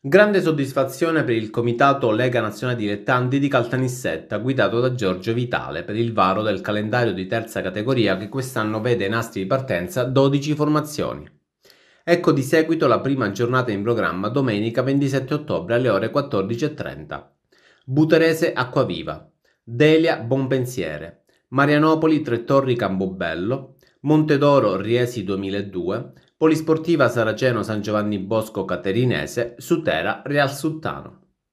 Grande soddisfazione per il comitato Lega Nazionale Dilettanti di Caltanissetta, guidato da Giorgio Vitale, per il varo del calendario di terza categoria che quest'anno vede in nastri di partenza 12 formazioni. Ecco di seguito la prima giornata in programma domenica 27 ottobre alle ore 14.30. Buterese Acquaviva, Delia Bonpensiere, Marianopoli Tre Torri Cambobello, Montedoro Riesi 2002, Polisportiva Saraceno San Giovanni Bosco Caterinese, Sutera Real Realsultano.